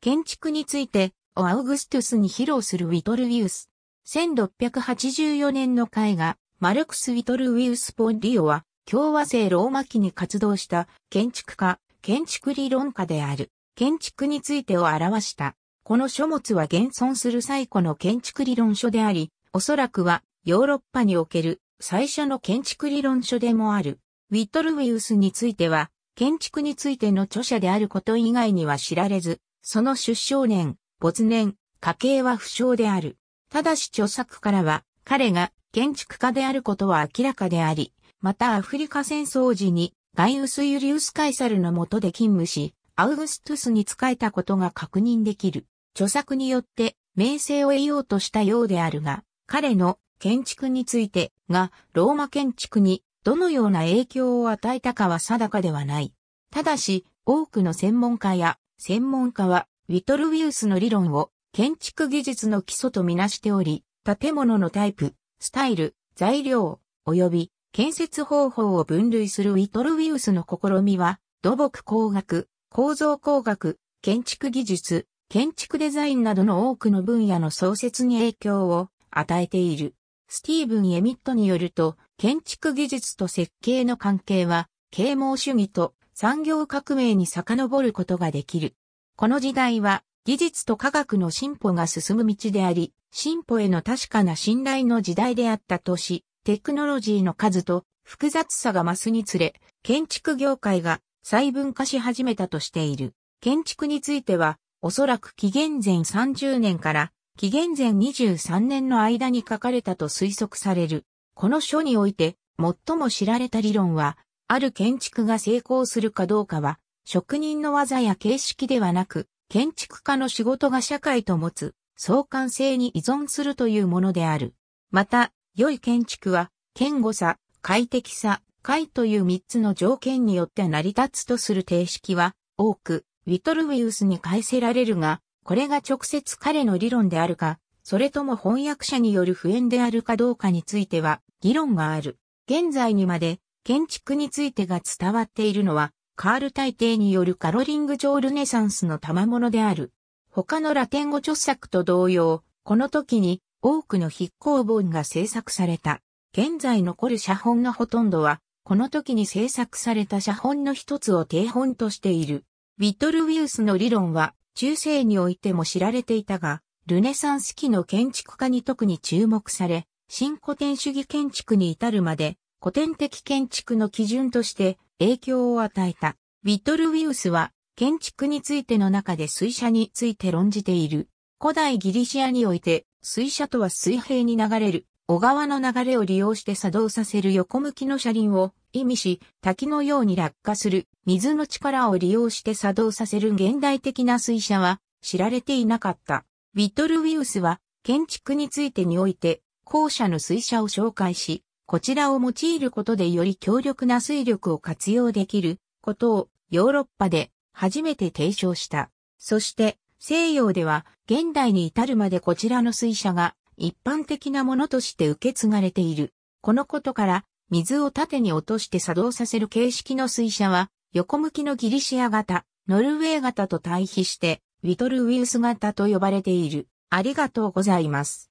建築について、オアウグストゥスに披露するウィトルウィウス。1684年の絵画、マルクス・ウィトル・ウィウス・ポンリオは、共和制ローマ期に活動した建築家、建築理論家である。建築についてを表した。この書物は現存する最古の建築理論書であり、おそらくはヨーロッパにおける最初の建築理論書でもある。ウィトル・ウィウスについては、建築についての著者であること以外には知られず、その出生年、没年、家系は不詳である。ただし著作からは、彼が建築家であることは明らかであり、またアフリカ戦争時にガイウス・ユリウス・カイサルの下で勤務し、アウグストゥスに仕えたことが確認できる。著作によって名声を得ようとしたようであるが、彼の建築についてがローマ建築にどのような影響を与えたかは定かではない。ただし、多くの専門家や専門家は、ウィトルウィウスの理論を建築技術の基礎とみなしており、建物のタイプ、スタイル、材料、及び建設方法を分類するウィトルウィウスの試みは、土木工学、構造工学、建築技術、建築デザインなどの多くの分野の創設に影響を与えている。スティーブン・エミットによると、建築技術と設計の関係は、啓蒙主義と産業革命に遡ることができる。この時代は技術と科学の進歩が進む道であり、進歩への確かな信頼の時代であったとし、テクノロジーの数と複雑さが増すにつれ、建築業界が細分化し始めたとしている。建築については、おそらく紀元前30年から紀元前23年の間に書かれたと推測される。この書において、最も知られた理論は、ある建築が成功するかどうかは、職人の技や形式ではなく、建築家の仕事が社会と持つ相関性に依存するというものである。また、良い建築は、堅固さ、快適さ、快という三つの条件によって成り立つとする定式は、多く、ウィトルウィウスに返せられるが、これが直接彼の理論であるか、それとも翻訳者による不縁であるかどうかについては、議論がある。現在にまで、建築についてが伝わっているのは、カール大帝によるカロリング上ルネサンスの賜物である。他のラテン語著作と同様、この時に多くの筆工本が制作された。現在残る写本のほとんどは、この時に制作された写本の一つを定本としている。ビトルウィウスの理論は、中世においても知られていたが、ルネサンス期の建築家に特に注目され、新古典主義建築に至るまで古典的建築の基準として影響を与えた。ウィットルウィウスは建築についての中で水車について論じている。古代ギリシアにおいて水車とは水平に流れる小川の流れを利用して作動させる横向きの車輪を意味し滝のように落下する水の力を利用して作動させる現代的な水車は知られていなかった。ウィットルウィウスは建築についてにおいて後者の水車を紹介しこちらを用いることでより強力な水力を活用できることをヨーロッパで初めて提唱した。そして西洋では現代に至るまでこちらの水車が一般的なものとして受け継がれている。このことから水を縦に落として作動させる形式の水車は横向きのギリシア型、ノルウェー型と対比して、ウィトルウィウス型と呼ばれている。ありがとうございます。